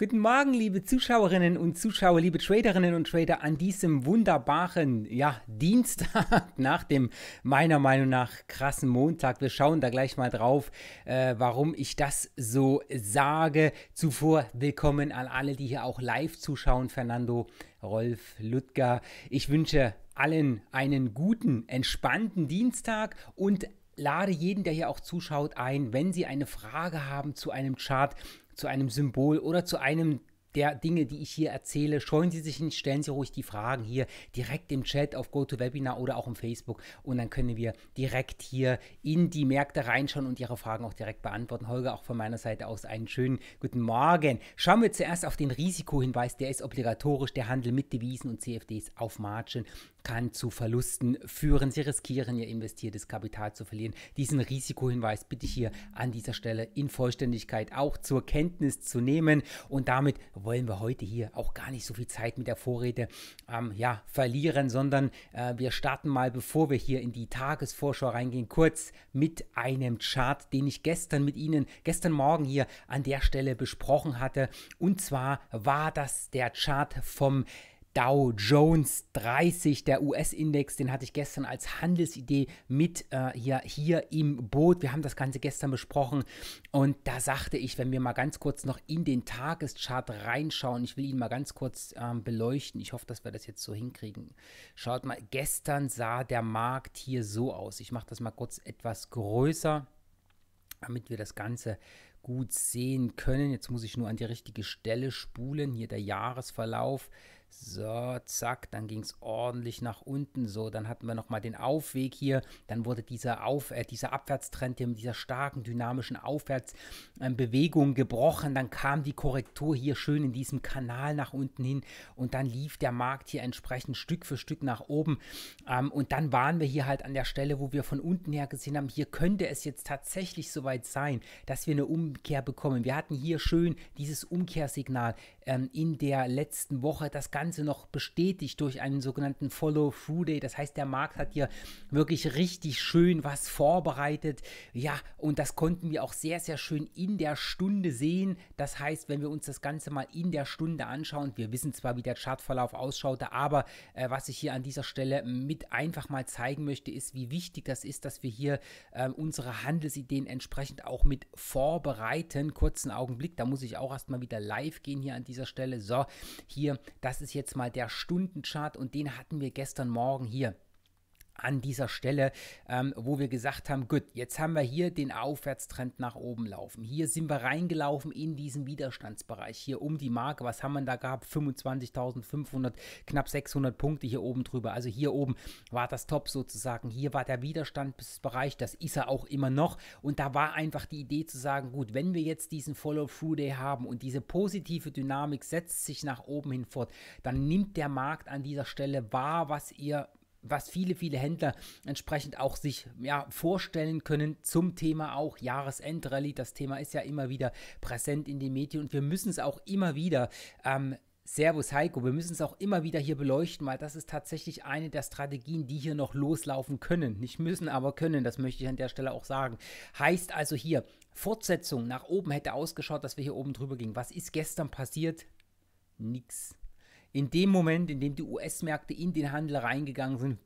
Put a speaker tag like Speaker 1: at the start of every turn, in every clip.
Speaker 1: Guten Morgen, liebe Zuschauerinnen und Zuschauer, liebe Traderinnen und Trader an diesem wunderbaren ja, Dienstag nach dem meiner Meinung nach krassen Montag. Wir schauen da gleich mal drauf, äh, warum ich das so sage. Zuvor willkommen an alle, die hier auch live zuschauen. Fernando, Rolf, Ludger. Ich wünsche allen einen guten, entspannten Dienstag und lade jeden, der hier auch zuschaut, ein, wenn Sie eine Frage haben zu einem Chart, zu einem Symbol oder zu einem der Dinge, die ich hier erzähle. Scheuen Sie sich nicht, stellen Sie ruhig die Fragen hier direkt im Chat auf GoToWebinar oder auch im Facebook und dann können wir direkt hier in die Märkte reinschauen und Ihre Fragen auch direkt beantworten. Holger, auch von meiner Seite aus einen schönen guten Morgen. Schauen wir zuerst auf den Risikohinweis, der ist obligatorisch. Der Handel mit Devisen und CFDs auf Margin kann zu Verlusten führen. Sie riskieren ihr investiertes Kapital zu verlieren. Diesen Risikohinweis bitte ich hier an dieser Stelle in Vollständigkeit auch zur Kenntnis zu nehmen und damit wollen wir heute hier auch gar nicht so viel Zeit mit der Vorrede ähm, ja, verlieren, sondern äh, wir starten mal, bevor wir hier in die Tagesvorschau reingehen, kurz mit einem Chart, den ich gestern mit Ihnen, gestern Morgen hier an der Stelle besprochen hatte. Und zwar war das der Chart vom Dow Jones 30, der US-Index, den hatte ich gestern als Handelsidee mit äh, hier, hier im Boot. Wir haben das Ganze gestern besprochen und da sagte ich, wenn wir mal ganz kurz noch in den Tageschart reinschauen, ich will ihn mal ganz kurz ähm, beleuchten. Ich hoffe, dass wir das jetzt so hinkriegen. Schaut mal, gestern sah der Markt hier so aus. Ich mache das mal kurz etwas größer, damit wir das Ganze gut sehen können. Jetzt muss ich nur an die richtige Stelle spulen. Hier der Jahresverlauf. So, zack, dann ging es ordentlich nach unten. So, dann hatten wir nochmal den Aufweg hier. Dann wurde dieser, Auf, äh, dieser Abwärtstrend hier mit dieser starken dynamischen Aufwärtsbewegung äh, gebrochen. Dann kam die Korrektur hier schön in diesem Kanal nach unten hin und dann lief der Markt hier entsprechend Stück für Stück nach oben. Ähm, und dann waren wir hier halt an der Stelle, wo wir von unten her gesehen haben, hier könnte es jetzt tatsächlich soweit sein, dass wir eine Umkehr bekommen. Wir hatten hier schön dieses Umkehrsignal ähm, in der letzten Woche. Das Ganze noch bestätigt durch einen sogenannten Follow-Through-Day. Das heißt, der Markt hat hier wirklich richtig schön was vorbereitet. Ja, und das konnten wir auch sehr, sehr schön in der Stunde sehen. Das heißt, wenn wir uns das Ganze mal in der Stunde anschauen, wir wissen zwar, wie der Chartverlauf ausschaute, aber äh, was ich hier an dieser Stelle mit einfach mal zeigen möchte, ist, wie wichtig das ist, dass wir hier äh, unsere Handelsideen entsprechend auch mit vorbereiten. Kurzen Augenblick, da muss ich auch erstmal wieder live gehen hier an dieser Stelle. So, hier, das ist ist jetzt mal der Stundenchart und den hatten wir gestern Morgen hier an dieser Stelle, ähm, wo wir gesagt haben, gut, jetzt haben wir hier den Aufwärtstrend nach oben laufen. Hier sind wir reingelaufen in diesen Widerstandsbereich, hier um die Marke. Was haben wir da gehabt? 25.500, knapp 600 Punkte hier oben drüber. Also hier oben war das Top sozusagen. Hier war der Widerstandsbereich, das ist er auch immer noch. Und da war einfach die Idee zu sagen, gut, wenn wir jetzt diesen Follow-Through-Day haben und diese positive Dynamik setzt sich nach oben hin fort, dann nimmt der Markt an dieser Stelle wahr, was ihr was viele, viele Händler entsprechend auch sich ja, vorstellen können zum Thema auch Jahresendrallye. Das Thema ist ja immer wieder präsent in den Medien und wir müssen es auch immer wieder ähm, Servus Heiko, wir müssen es auch immer wieder hier beleuchten, weil das ist tatsächlich eine der Strategien, die hier noch loslaufen können. Nicht müssen, aber können, das möchte ich an der Stelle auch sagen. Heißt also hier, Fortsetzung nach oben hätte ausgeschaut, dass wir hier oben drüber gingen. Was ist gestern passiert? Nix in dem Moment, in dem die US-Märkte in den Handel reingegangen sind,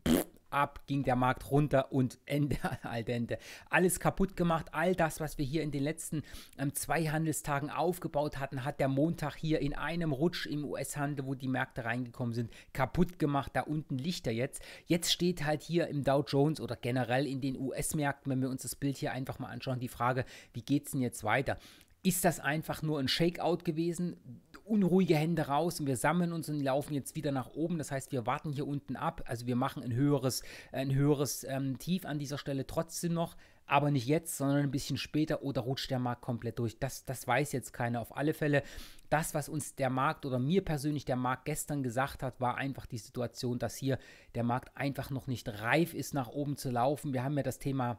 Speaker 1: ab ging der Markt runter und Ende al dente. Alles kaputt gemacht, all das, was wir hier in den letzten ähm, zwei Handelstagen aufgebaut hatten, hat der Montag hier in einem Rutsch im US-Handel, wo die Märkte reingekommen sind, kaputt gemacht. Da unten Lichter jetzt. Jetzt steht halt hier im Dow Jones oder generell in den US-Märkten, wenn wir uns das Bild hier einfach mal anschauen, die Frage, wie geht es denn jetzt weiter? ist das einfach nur ein Shakeout gewesen. Unruhige Hände raus und wir sammeln uns und laufen jetzt wieder nach oben. Das heißt, wir warten hier unten ab. Also wir machen ein höheres, ein höheres ähm, Tief an dieser Stelle trotzdem noch, aber nicht jetzt, sondern ein bisschen später oder rutscht der Markt komplett durch. Das, das weiß jetzt keiner. Auf alle Fälle, das, was uns der Markt oder mir persönlich der Markt gestern gesagt hat, war einfach die Situation, dass hier der Markt einfach noch nicht reif ist, nach oben zu laufen. Wir haben ja das Thema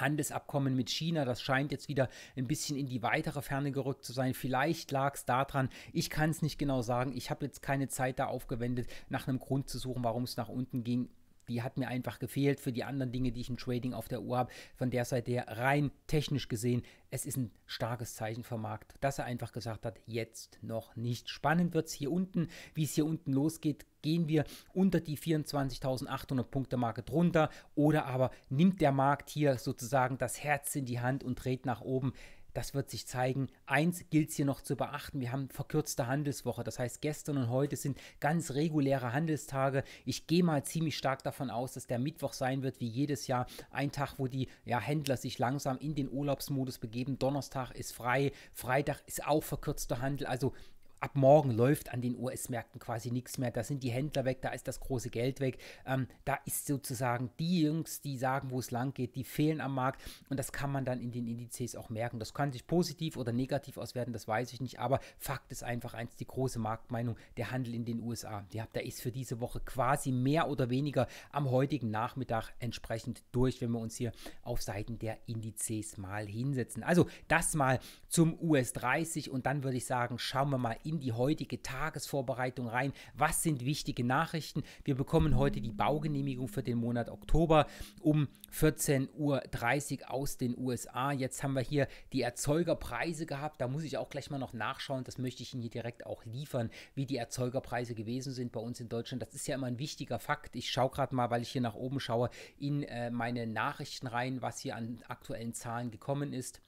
Speaker 1: Handelsabkommen mit China, das scheint jetzt wieder ein bisschen in die weitere Ferne gerückt zu sein. Vielleicht lag es daran, ich kann es nicht genau sagen. Ich habe jetzt keine Zeit da aufgewendet, nach einem Grund zu suchen, warum es nach unten ging die hat mir einfach gefehlt für die anderen Dinge, die ich im Trading auf der Uhr habe. Von der Seite her rein technisch gesehen, es ist ein starkes Zeichen vom Markt, dass er einfach gesagt hat, jetzt noch nicht. Spannend wird es hier unten, wie es hier unten losgeht, gehen wir unter die 24.800 Punkte Marke drunter oder aber nimmt der Markt hier sozusagen das Herz in die Hand und dreht nach oben. Das wird sich zeigen. Eins gilt es hier noch zu beachten. Wir haben verkürzte Handelswoche. Das heißt, gestern und heute sind ganz reguläre Handelstage. Ich gehe mal ziemlich stark davon aus, dass der Mittwoch sein wird, wie jedes Jahr. Ein Tag, wo die ja, Händler sich langsam in den Urlaubsmodus begeben. Donnerstag ist frei. Freitag ist auch verkürzter Handel. Also ab morgen läuft an den US-Märkten quasi nichts mehr. Da sind die Händler weg, da ist das große Geld weg. Ähm, da ist sozusagen die Jungs, die sagen, wo es lang geht, die fehlen am Markt. Und das kann man dann in den Indizes auch merken. Das kann sich positiv oder negativ auswerten, das weiß ich nicht. Aber Fakt ist einfach eins, die große Marktmeinung, der Handel in den USA, ja, der ist für diese Woche quasi mehr oder weniger am heutigen Nachmittag entsprechend durch, wenn wir uns hier auf Seiten der Indizes mal hinsetzen. Also das mal zum US 30 und dann würde ich sagen, schauen wir mal in in die heutige Tagesvorbereitung rein. Was sind wichtige Nachrichten? Wir bekommen heute die Baugenehmigung für den Monat Oktober um 14.30 Uhr aus den USA. Jetzt haben wir hier die Erzeugerpreise gehabt. Da muss ich auch gleich mal noch nachschauen. Das möchte ich Ihnen hier direkt auch liefern, wie die Erzeugerpreise gewesen sind bei uns in Deutschland. Das ist ja immer ein wichtiger Fakt. Ich schaue gerade mal, weil ich hier nach oben schaue, in äh, meine Nachrichten rein, was hier an aktuellen Zahlen gekommen ist.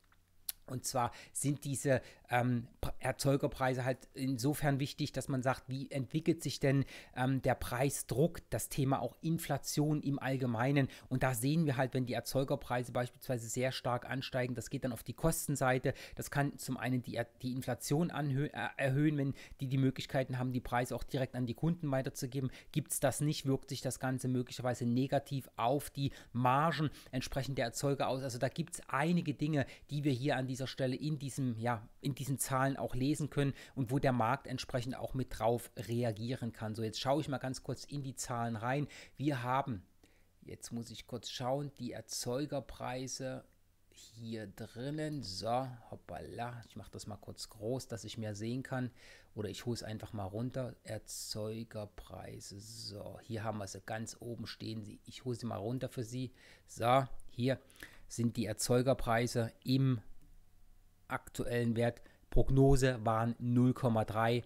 Speaker 1: Und zwar sind diese ähm, Erzeugerpreise halt insofern wichtig, dass man sagt, wie entwickelt sich denn ähm, der Preisdruck, das Thema auch Inflation im Allgemeinen. Und da sehen wir halt, wenn die Erzeugerpreise beispielsweise sehr stark ansteigen, das geht dann auf die Kostenseite. Das kann zum einen die, die Inflation äh, erhöhen, wenn die die Möglichkeiten haben, die Preise auch direkt an die Kunden weiterzugeben. Gibt es das nicht, wirkt sich das Ganze möglicherweise negativ auf die Margen entsprechend der Erzeuger aus. Also da gibt es einige Dinge, die wir hier an dieser dieser Stelle in, diesem, ja, in diesen Zahlen auch lesen können und wo der Markt entsprechend auch mit drauf reagieren kann. So, jetzt schaue ich mal ganz kurz in die Zahlen rein. Wir haben, jetzt muss ich kurz schauen, die Erzeugerpreise hier drinnen. So, hoppala, ich mache das mal kurz groß, dass ich mehr sehen kann. Oder ich hole es einfach mal runter. Erzeugerpreise. So, hier haben wir sie ganz oben stehen. Ich hole sie mal runter für Sie. So, hier sind die Erzeugerpreise im aktuellen Wert. Prognose waren 0,3.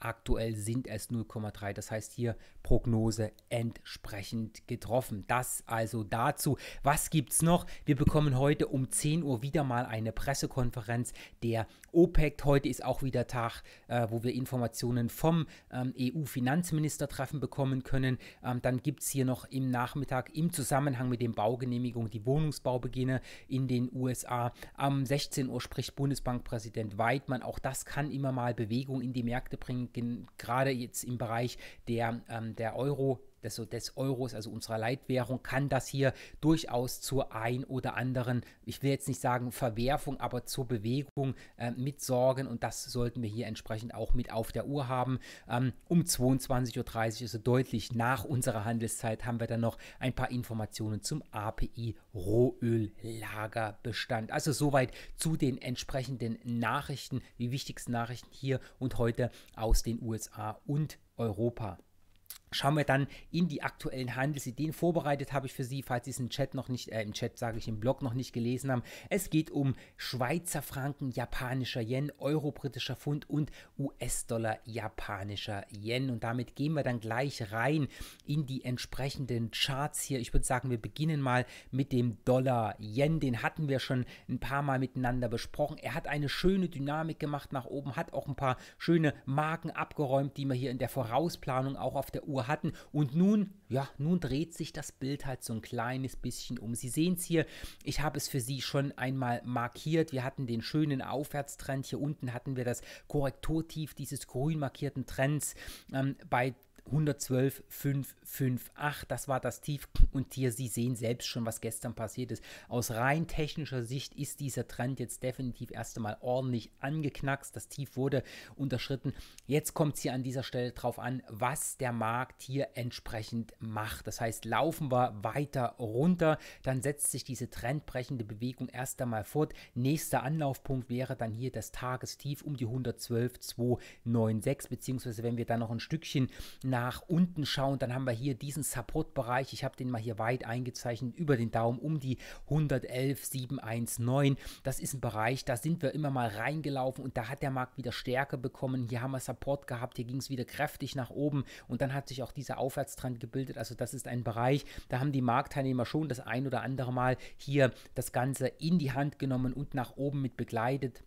Speaker 1: Aktuell sind es 0,3. Das heißt, hier Prognose entsprechend getroffen. Das also dazu. Was gibt es noch? Wir bekommen heute um 10 Uhr wieder mal eine Pressekonferenz der OPEC. Heute ist auch wieder Tag, äh, wo wir Informationen vom ähm, EU-Finanzministertreffen bekommen können. Ähm, dann gibt es hier noch im Nachmittag im Zusammenhang mit den Baugenehmigungen die Wohnungsbaubeginne in den USA. Am 16 Uhr spricht Bundesbankpräsident Weidmann. Auch das kann immer mal Bewegung in die Märkte bringen, gerade jetzt im Bereich der ähm, der Euro, des, des Euros, also unserer Leitwährung, kann das hier durchaus zur ein oder anderen, ich will jetzt nicht sagen Verwerfung, aber zur Bewegung äh, mitsorgen und das sollten wir hier entsprechend auch mit auf der Uhr haben. Ähm, um 22.30 Uhr, also deutlich nach unserer Handelszeit, haben wir dann noch ein paar Informationen zum API Rohöllagerbestand. Also soweit zu den entsprechenden Nachrichten, die wichtigsten Nachrichten hier und heute aus den USA und Europa schauen wir dann in die aktuellen Handelsideen. Vorbereitet habe ich für Sie, falls Sie es im Chat noch nicht, äh, im Chat sage ich, im Blog noch nicht gelesen haben. Es geht um Schweizer Franken, japanischer Yen, Euro, britischer Pfund und US-Dollar, japanischer Yen. Und damit gehen wir dann gleich rein in die entsprechenden Charts hier. Ich würde sagen, wir beginnen mal mit dem Dollar-Yen. Den hatten wir schon ein paar Mal miteinander besprochen. Er hat eine schöne Dynamik gemacht nach oben, hat auch ein paar schöne Marken abgeräumt, die man hier in der Vorausplanung auch auf der Uhr Uhr hatten. Und nun, ja, nun dreht sich das Bild halt so ein kleines bisschen um. Sie sehen es hier, ich habe es für Sie schon einmal markiert. Wir hatten den schönen Aufwärtstrend. Hier unten hatten wir das Korrekturtief dieses grün markierten Trends ähm, bei 112,558, das war das Tief. Und hier, Sie sehen selbst schon, was gestern passiert ist. Aus rein technischer Sicht ist dieser Trend jetzt definitiv erst einmal ordentlich angeknackst. Das Tief wurde unterschritten. Jetzt kommt es hier an dieser Stelle drauf an, was der Markt hier entsprechend macht. Das heißt, laufen wir weiter runter, dann setzt sich diese trendbrechende Bewegung erst einmal fort. Nächster Anlaufpunkt wäre dann hier das Tagestief um die 112,296, beziehungsweise wenn wir da noch ein Stückchen nach nach unten schauen, dann haben wir hier diesen Support-Bereich. Ich habe den mal hier weit eingezeichnet, über den Daumen um die 111,719. Das ist ein Bereich, da sind wir immer mal reingelaufen und da hat der Markt wieder Stärke bekommen. Hier haben wir Support gehabt, hier ging es wieder kräftig nach oben und dann hat sich auch dieser Aufwärtstrend gebildet. Also das ist ein Bereich, da haben die Marktteilnehmer schon das ein oder andere Mal hier das Ganze in die Hand genommen und nach oben mit begleitet.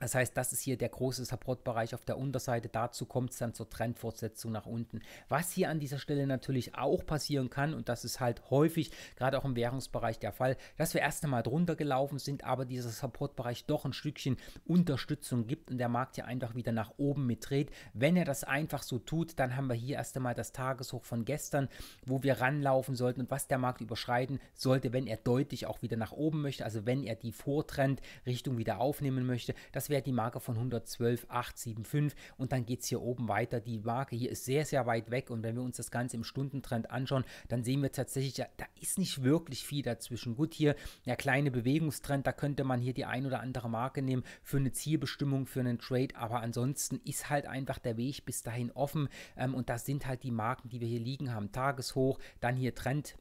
Speaker 1: Das heißt, das ist hier der große Supportbereich auf der Unterseite. Dazu kommt es dann zur Trendfortsetzung nach unten. Was hier an dieser Stelle natürlich auch passieren kann, und das ist halt häufig, gerade auch im Währungsbereich der Fall, dass wir erst einmal drunter gelaufen sind, aber dieser Supportbereich doch ein Stückchen Unterstützung gibt und der Markt hier einfach wieder nach oben mitdreht. Wenn er das einfach so tut, dann haben wir hier erst einmal das Tageshoch von gestern, wo wir ranlaufen sollten und was der Markt überschreiten sollte, wenn er deutlich auch wieder nach oben möchte, also wenn er die Vortrendrichtung wieder aufnehmen möchte, dass wäre die Marke von 112,875 und dann geht es hier oben weiter. Die Marke hier ist sehr, sehr weit weg und wenn wir uns das Ganze im Stundentrend anschauen, dann sehen wir tatsächlich, da, da ist nicht wirklich viel dazwischen. Gut, hier der kleine Bewegungstrend, da könnte man hier die ein oder andere Marke nehmen für eine Zielbestimmung, für einen Trade, aber ansonsten ist halt einfach der Weg bis dahin offen ähm, und das sind halt die Marken, die wir hier liegen haben. Tageshoch, dann hier Trend.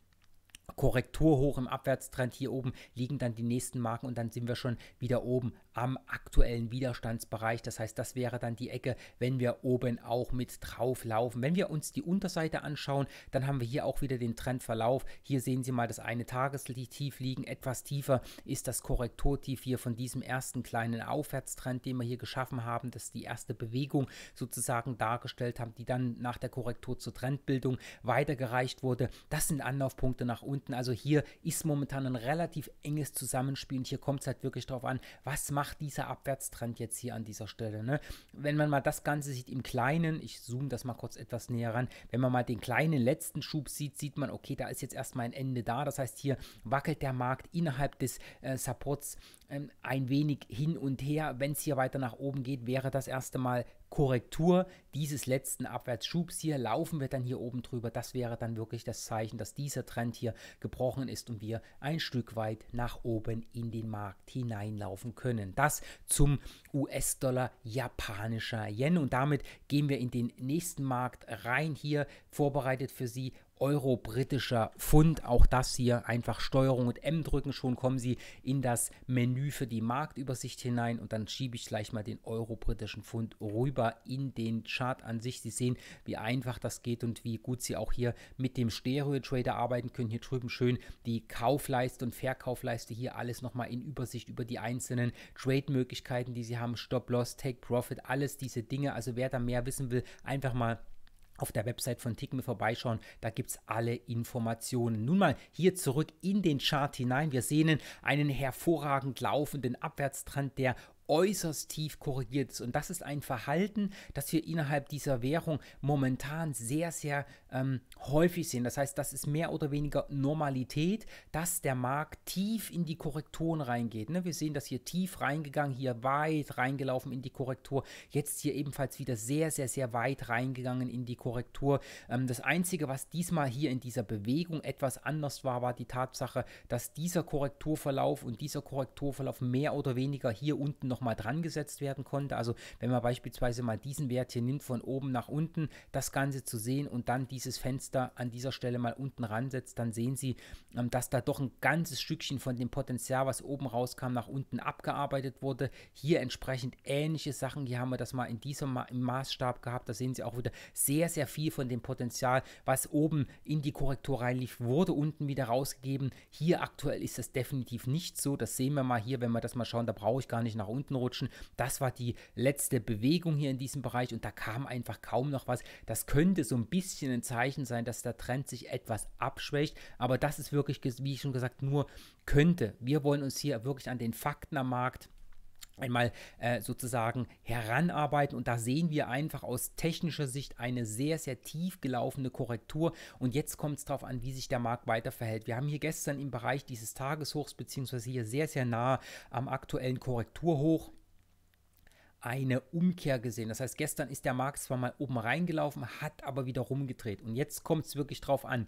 Speaker 1: Korrektur hoch im Abwärtstrend hier oben liegen dann die nächsten Marken und dann sind wir schon wieder oben am aktuellen Widerstandsbereich. Das heißt, das wäre dann die Ecke, wenn wir oben auch mit drauf laufen. Wenn wir uns die Unterseite anschauen, dann haben wir hier auch wieder den Trendverlauf. Hier sehen Sie mal das eine Tagestief liegen. Etwas tiefer ist das Korrekturtief hier von diesem ersten kleinen Aufwärtstrend, den wir hier geschaffen haben. Das die erste Bewegung sozusagen dargestellt haben, die dann nach der Korrektur zur Trendbildung weitergereicht wurde. Das sind Anlaufpunkte nach unten. Also hier ist momentan ein relativ enges Zusammenspiel und hier kommt es halt wirklich darauf an, was macht macht dieser Abwärtstrend jetzt hier an dieser Stelle. Ne? Wenn man mal das Ganze sieht im Kleinen, ich zoome das mal kurz etwas näher ran, wenn man mal den kleinen letzten Schub sieht, sieht man, okay, da ist jetzt erstmal ein Ende da. Das heißt, hier wackelt der Markt innerhalb des äh, Supports ähm, ein wenig hin und her. Wenn es hier weiter nach oben geht, wäre das erste Mal Korrektur dieses letzten Abwärtsschubs hier. Laufen wir dann hier oben drüber. Das wäre dann wirklich das Zeichen, dass dieser Trend hier gebrochen ist und wir ein Stück weit nach oben in den Markt hineinlaufen können. Das zum US-Dollar japanischer Yen. Und damit gehen wir in den nächsten Markt rein. Hier vorbereitet für Sie Euro, britischer Pfund. Auch das hier einfach Steuerung und M drücken. Schon kommen Sie in das Menü für die Marktübersicht hinein und dann schiebe ich gleich mal den Euro, britischen Pfund rüber in den Chart an sich. Sie sehen, wie einfach das geht und wie gut Sie auch hier mit dem Stereo Trader arbeiten können. Hier drüben schön die Kaufleiste und Verkaufleiste hier alles nochmal in Übersicht über die einzelnen Trade-Möglichkeiten, die Sie haben. Stop-Loss, Take-Profit, alles diese Dinge. Also wer da mehr wissen will, einfach mal auf der Website von Tickme vorbeischauen. Da gibt es alle Informationen. Nun mal hier zurück in den Chart hinein. Wir sehen einen hervorragend laufenden Abwärtstrend, der äußerst tief korrigiert ist. Und das ist ein Verhalten, das wir innerhalb dieser Währung momentan sehr, sehr ähm, häufig sehen. Das heißt, das ist mehr oder weniger Normalität, dass der Markt tief in die Korrekturen reingeht. Ne? Wir sehen das hier tief reingegangen, hier weit reingelaufen in die Korrektur. Jetzt hier ebenfalls wieder sehr, sehr, sehr weit reingegangen in die Korrektur. Ähm, das Einzige, was diesmal hier in dieser Bewegung etwas anders war, war die Tatsache, dass dieser Korrekturverlauf und dieser Korrekturverlauf mehr oder weniger hier unten noch nochmal dran gesetzt werden konnte. Also wenn man beispielsweise mal diesen Wert hier nimmt von oben nach unten, das Ganze zu sehen und dann dieses Fenster an dieser Stelle mal unten ransetzt, dann sehen Sie, ähm, dass da doch ein ganzes Stückchen von dem Potenzial, was oben rauskam, nach unten abgearbeitet wurde. Hier entsprechend ähnliche Sachen. Hier haben wir das mal in diesem Ma Maßstab gehabt. Da sehen Sie auch wieder sehr, sehr viel von dem Potenzial, was oben in die Korrektur reinlief, wurde unten wieder rausgegeben. Hier aktuell ist das definitiv nicht so. Das sehen wir mal hier, wenn wir das mal schauen. Da brauche ich gar nicht nach unten hinten rutschen. Das war die letzte Bewegung hier in diesem Bereich und da kam einfach kaum noch was. Das könnte so ein bisschen ein Zeichen sein, dass der Trend sich etwas abschwächt, aber das ist wirklich, wie ich schon gesagt, nur könnte. Wir wollen uns hier wirklich an den Fakten am Markt einmal äh, sozusagen heranarbeiten und da sehen wir einfach aus technischer Sicht eine sehr, sehr tief gelaufene Korrektur und jetzt kommt es darauf an, wie sich der Markt weiter verhält. Wir haben hier gestern im Bereich dieses Tageshochs beziehungsweise hier sehr, sehr nah am aktuellen Korrekturhoch eine Umkehr gesehen. Das heißt, gestern ist der Markt zwar mal oben reingelaufen, hat aber wieder rumgedreht und jetzt kommt es wirklich darauf an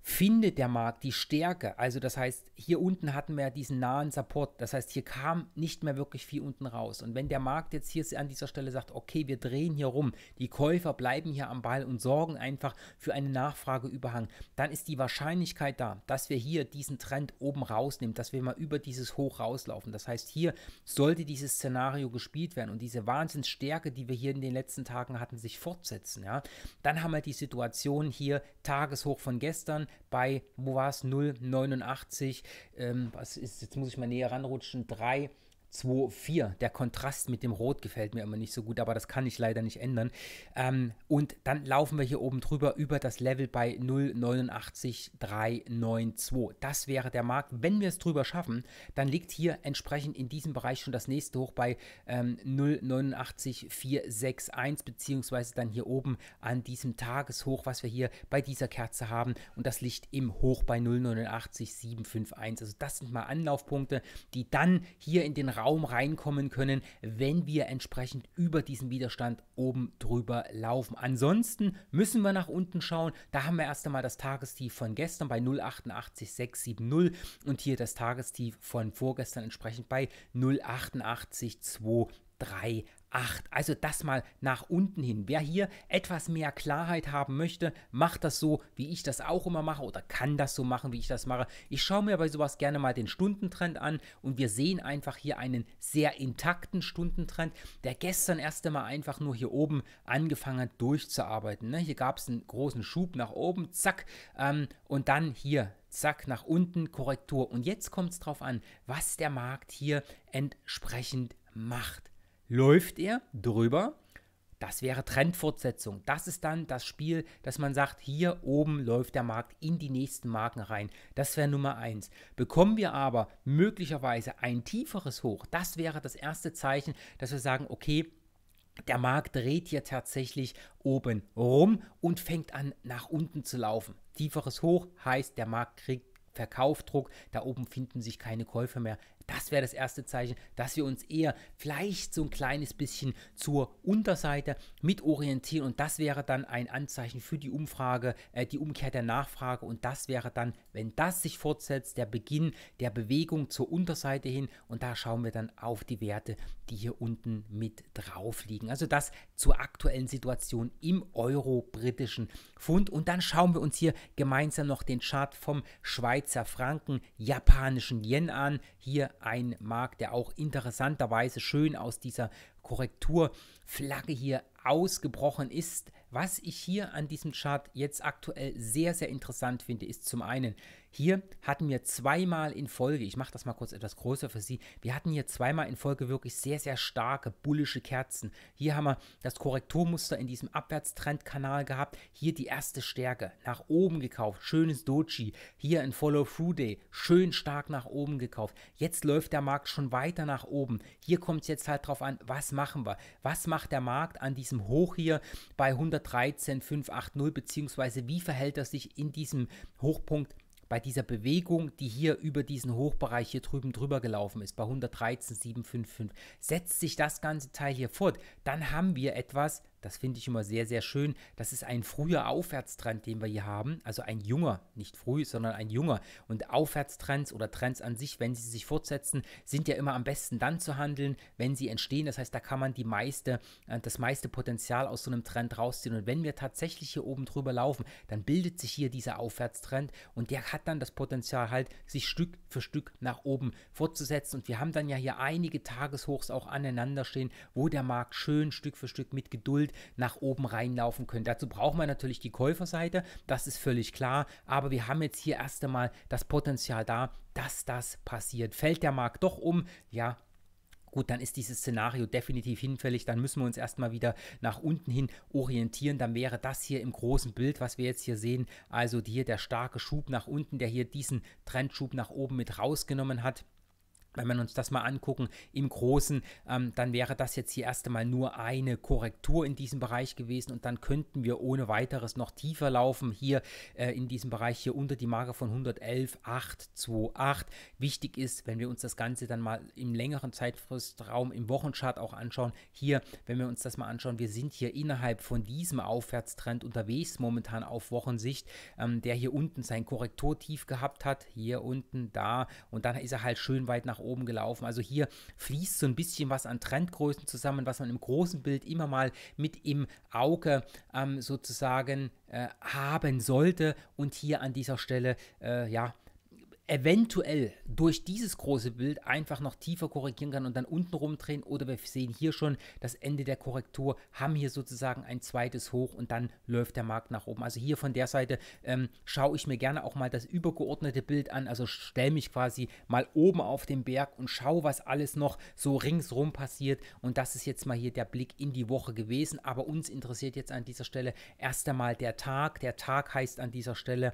Speaker 1: findet der Markt die Stärke. Also das heißt, hier unten hatten wir diesen nahen Support. Das heißt, hier kam nicht mehr wirklich viel unten raus. Und wenn der Markt jetzt hier an dieser Stelle sagt, okay, wir drehen hier rum, die Käufer bleiben hier am Ball und sorgen einfach für einen Nachfrageüberhang, dann ist die Wahrscheinlichkeit da, dass wir hier diesen Trend oben rausnehmen, dass wir mal über dieses Hoch rauslaufen. Das heißt, hier sollte dieses Szenario gespielt werden und diese Wahnsinnsstärke, die wir hier in den letzten Tagen hatten, sich fortsetzen. Ja? Dann haben wir die Situation hier Tageshoch von gestern, bei, wo war es, 0,89, ähm, was ist, jetzt muss ich mal näher ranrutschen, 3 2,4. Der Kontrast mit dem Rot gefällt mir immer nicht so gut, aber das kann ich leider nicht ändern. Ähm, und dann laufen wir hier oben drüber über das Level bei 0,89392. Das wäre der Markt. Wenn wir es drüber schaffen, dann liegt hier entsprechend in diesem Bereich schon das nächste hoch bei ähm, 0,89461, beziehungsweise dann hier oben an diesem Tageshoch, was wir hier bei dieser Kerze haben. Und das liegt im Hoch bei 0,89751. Also das sind mal Anlaufpunkte, die dann hier in den Raum reinkommen können, wenn wir entsprechend über diesen Widerstand oben drüber laufen. Ansonsten müssen wir nach unten schauen. Da haben wir erst einmal das Tagestief von gestern bei 0,88670 und hier das Tagestief von vorgestern entsprechend bei 0,88230. 8. Also das mal nach unten hin. Wer hier etwas mehr Klarheit haben möchte, macht das so, wie ich das auch immer mache oder kann das so machen, wie ich das mache. Ich schaue mir bei sowas gerne mal den Stundentrend an und wir sehen einfach hier einen sehr intakten Stundentrend, der gestern erst einmal einfach nur hier oben angefangen hat durchzuarbeiten. Ne? Hier gab es einen großen Schub nach oben, zack, ähm, und dann hier zack, nach unten, Korrektur. Und jetzt kommt es drauf an, was der Markt hier entsprechend macht läuft er drüber. Das wäre Trendfortsetzung. Das ist dann das Spiel, dass man sagt, hier oben läuft der Markt in die nächsten Marken rein. Das wäre Nummer 1. Bekommen wir aber möglicherweise ein tieferes Hoch, das wäre das erste Zeichen, dass wir sagen, okay, der Markt dreht hier tatsächlich oben rum und fängt an nach unten zu laufen. Tieferes Hoch heißt, der Markt kriegt Verkaufdruck, da oben finden sich keine Käufe mehr. Das wäre das erste Zeichen, dass wir uns eher vielleicht so ein kleines bisschen zur Unterseite mit orientieren und das wäre dann ein Anzeichen für die Umfrage, äh, die Umkehr der Nachfrage und das wäre dann, wenn das sich fortsetzt, der Beginn der Bewegung zur Unterseite hin und da schauen wir dann auf die Werte, die hier unten mit drauf liegen. Also das zur aktuellen Situation im euro-britischen Pfund und dann schauen wir uns hier gemeinsam noch den Chart vom Schweizer Franken, japanischen Yen an. Hier ein Markt, der auch interessanterweise schön aus dieser Korrekturflagge hier ausgebrochen ist. Was ich hier an diesem Chart jetzt aktuell sehr, sehr interessant finde, ist zum einen, hier hatten wir zweimal in Folge, ich mache das mal kurz etwas größer für Sie, wir hatten hier zweimal in Folge wirklich sehr, sehr starke bullische Kerzen. Hier haben wir das Korrekturmuster in diesem Abwärtstrendkanal gehabt, hier die erste Stärke, nach oben gekauft, schönes Doji, hier ein Follow-Through-Day, schön stark nach oben gekauft. Jetzt läuft der Markt schon weiter nach oben. Hier kommt es jetzt halt drauf an, was machen wir? Was macht der Markt an diesem Hoch hier bei 100? 113,580 beziehungsweise wie verhält er sich in diesem Hochpunkt bei dieser Bewegung, die hier über diesen Hochbereich hier drüben drüber gelaufen ist, bei 113,755. Setzt sich das ganze Teil hier fort, dann haben wir etwas, das finde ich immer sehr, sehr schön. Das ist ein früher Aufwärtstrend, den wir hier haben. Also ein junger, nicht früh, sondern ein junger. Und Aufwärtstrends oder Trends an sich, wenn sie sich fortsetzen, sind ja immer am besten dann zu handeln, wenn sie entstehen. Das heißt, da kann man die meiste, äh, das meiste Potenzial aus so einem Trend rausziehen. Und wenn wir tatsächlich hier oben drüber laufen, dann bildet sich hier dieser Aufwärtstrend und der hat dann das Potenzial halt, sich Stück für Stück nach oben fortzusetzen. Und wir haben dann ja hier einige Tageshochs auch aneinander stehen, wo der Markt schön Stück für Stück mit Geduld gefühlt nach oben reinlaufen können. Dazu braucht man natürlich die Käuferseite, das ist völlig klar, aber wir haben jetzt hier erst einmal das Potenzial da, dass das passiert. Fällt der Markt doch um? Ja, gut, dann ist dieses Szenario definitiv hinfällig. Dann müssen wir uns erstmal wieder nach unten hin orientieren. Dann wäre das hier im großen Bild, was wir jetzt hier sehen, also hier der starke Schub nach unten, der hier diesen Trendschub nach oben mit rausgenommen hat wenn wir uns das mal angucken im Großen, ähm, dann wäre das jetzt hier erst einmal nur eine Korrektur in diesem Bereich gewesen und dann könnten wir ohne weiteres noch tiefer laufen hier äh, in diesem Bereich hier unter die Marke von 111,828. Wichtig ist, wenn wir uns das Ganze dann mal im längeren Zeitfristraum im Wochenchart auch anschauen, hier, wenn wir uns das mal anschauen, wir sind hier innerhalb von diesem Aufwärtstrend unterwegs momentan auf Wochensicht, ähm, der hier unten sein Korrekturtief gehabt hat, hier unten, da und dann ist er halt schön weit nach nach oben gelaufen. Also hier fließt so ein bisschen was an Trendgrößen zusammen, was man im großen Bild immer mal mit im Auge ähm, sozusagen äh, haben sollte. Und hier an dieser Stelle, äh, ja, eventuell durch dieses große Bild einfach noch tiefer korrigieren kann und dann unten rumdrehen oder wir sehen hier schon das Ende der Korrektur, haben hier sozusagen ein zweites Hoch und dann läuft der Markt nach oben. Also hier von der Seite ähm, schaue ich mir gerne auch mal das übergeordnete Bild an, also stelle mich quasi mal oben auf den Berg und schaue, was alles noch so ringsrum passiert und das ist jetzt mal hier der Blick in die Woche gewesen, aber uns interessiert jetzt an dieser Stelle erst einmal der Tag. Der Tag heißt an dieser Stelle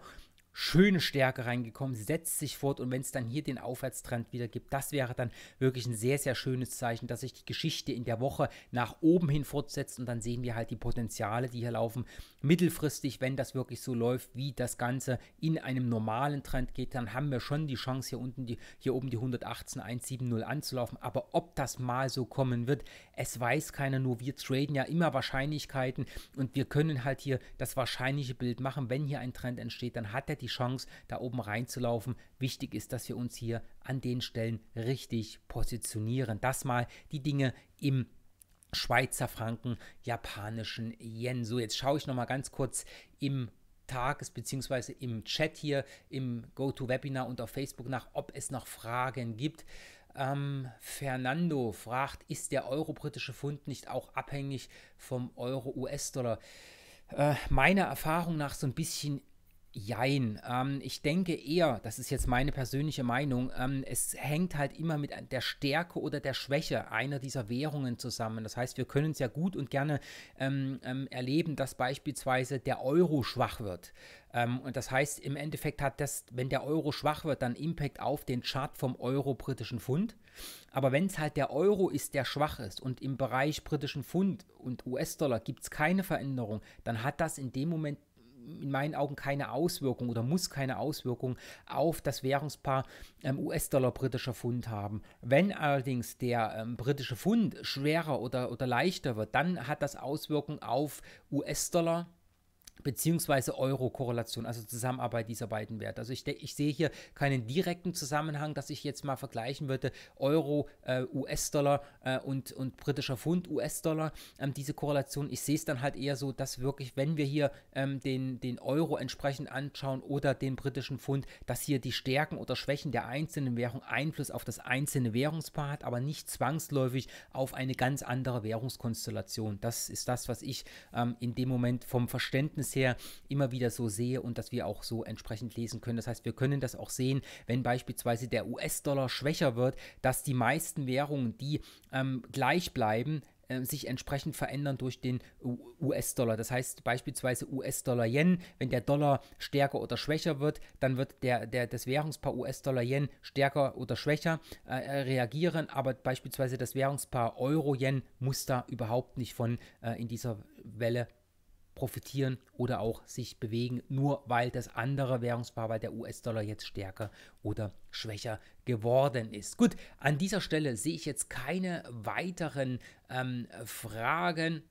Speaker 1: schöne Stärke reingekommen, setzt sich fort und wenn es dann hier den Aufwärtstrend wieder gibt, das wäre dann wirklich ein sehr, sehr schönes Zeichen, dass sich die Geschichte in der Woche nach oben hin fortsetzt und dann sehen wir halt die Potenziale, die hier laufen mittelfristig, wenn das wirklich so läuft, wie das Ganze in einem normalen Trend geht, dann haben wir schon die Chance, hier unten die, hier oben die 118,170 anzulaufen. Aber ob das mal so kommen wird, es weiß keiner, nur wir traden ja immer Wahrscheinlichkeiten und wir können halt hier das wahrscheinliche Bild machen. Wenn hier ein Trend entsteht, dann hat er die Chance, da oben reinzulaufen. Wichtig ist, dass wir uns hier an den Stellen richtig positionieren. Das mal die Dinge im Schweizer Franken, japanischen Yen. So, jetzt schaue ich nochmal ganz kurz im Tages- bzw. im Chat hier, im GoToWebinar und auf Facebook nach, ob es noch Fragen gibt. Ähm, Fernando fragt, ist der euro-britische Pfund nicht auch abhängig vom Euro-US-Dollar? Äh, meiner Erfahrung nach so ein bisschen Jein. Ähm, ich denke eher, das ist jetzt meine persönliche Meinung, ähm, es hängt halt immer mit der Stärke oder der Schwäche einer dieser Währungen zusammen. Das heißt, wir können es ja gut und gerne ähm, ähm erleben, dass beispielsweise der Euro schwach wird. Ähm, und das heißt, im Endeffekt hat das, wenn der Euro schwach wird, dann Impact auf den Chart vom Euro-britischen Pfund. Aber wenn es halt der Euro ist, der schwach ist und im Bereich britischen Pfund und US-Dollar gibt es keine Veränderung, dann hat das in dem Moment in meinen Augen keine Auswirkung oder muss keine Auswirkung auf das Währungspaar ähm, US-Dollar britischer Pfund haben. Wenn allerdings der ähm, britische Pfund schwerer oder, oder leichter wird, dann hat das Auswirkungen auf US-Dollar beziehungsweise Euro-Korrelation, also Zusammenarbeit dieser beiden Werte. Also ich, ich, sehe hier keinen direkten Zusammenhang, dass ich jetzt mal vergleichen würde, Euro, äh, US-Dollar äh, und, und britischer Pfund, US-Dollar, ähm, diese Korrelation. Ich sehe es dann halt eher so, dass wirklich, wenn wir hier ähm, den, den Euro entsprechend anschauen oder den britischen Pfund, dass hier die Stärken oder Schwächen der einzelnen Währung Einfluss auf das einzelne Währungspaar hat, aber nicht zwangsläufig auf eine ganz andere Währungskonstellation. Das ist das, was ich ähm, in dem Moment vom Verständnis bisher immer wieder so sehe und dass wir auch so entsprechend lesen können. Das heißt, wir können das auch sehen, wenn beispielsweise der US-Dollar schwächer wird, dass die meisten Währungen, die ähm, gleich bleiben, äh, sich entsprechend verändern durch den US-Dollar. Das heißt beispielsweise US-Dollar-Yen, wenn der Dollar stärker oder schwächer wird, dann wird der, der, das Währungspaar US-Dollar-Yen stärker oder schwächer äh, äh, reagieren, aber beispielsweise das Währungspaar Euro-Yen muss da überhaupt nicht von äh, in dieser Welle profitieren oder auch sich bewegen, nur weil das andere Währungspaar, weil der US-Dollar jetzt stärker oder schwächer geworden ist. Gut, an dieser Stelle sehe ich jetzt keine weiteren ähm, Fragen.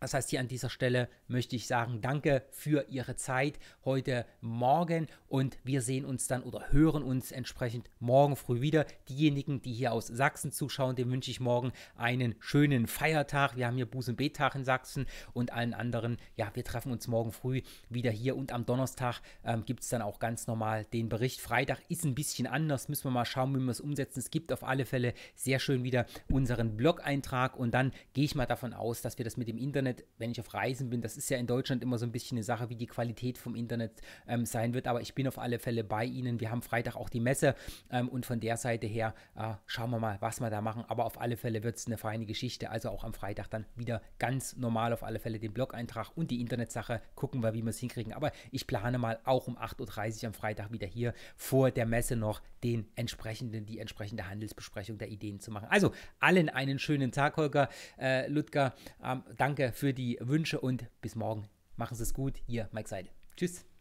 Speaker 1: Das heißt, hier an dieser Stelle möchte ich sagen, danke für Ihre Zeit heute Morgen und wir sehen uns dann oder hören uns entsprechend morgen früh wieder. Diejenigen, die hier aus Sachsen zuschauen, dem wünsche ich morgen einen schönen Feiertag. Wir haben hier Buß- und Bettag in Sachsen und allen anderen, ja, wir treffen uns morgen früh wieder hier und am Donnerstag ähm, gibt es dann auch ganz normal den Bericht. Freitag ist ein bisschen anders, müssen wir mal schauen, wie wir es umsetzen. Es gibt auf alle Fälle sehr schön wieder unseren Blog-Eintrag und dann gehe ich mal davon aus, dass wir das mit dem Internet, wenn ich auf Reisen bin, das ist ja in Deutschland immer so ein bisschen eine Sache, wie die Qualität vom Internet ähm, sein wird. Aber ich bin auf alle Fälle bei Ihnen. Wir haben Freitag auch die Messe ähm, und von der Seite her äh, schauen wir mal, was wir da machen. Aber auf alle Fälle wird es eine feine Geschichte. Also auch am Freitag dann wieder ganz normal auf alle Fälle den Blog-Eintrag und die Internetsache. Gucken wir, wie wir es hinkriegen. Aber ich plane mal auch um 8.30 Uhr am Freitag wieder hier vor der Messe noch den entsprechenden, die entsprechende Handelsbesprechung der Ideen zu machen. Also allen einen schönen Tag, Holger äh, Ludger. Ähm, danke für die Wünsche und bis morgen. Machen Sie es gut, Ihr Mike Seidel. Tschüss.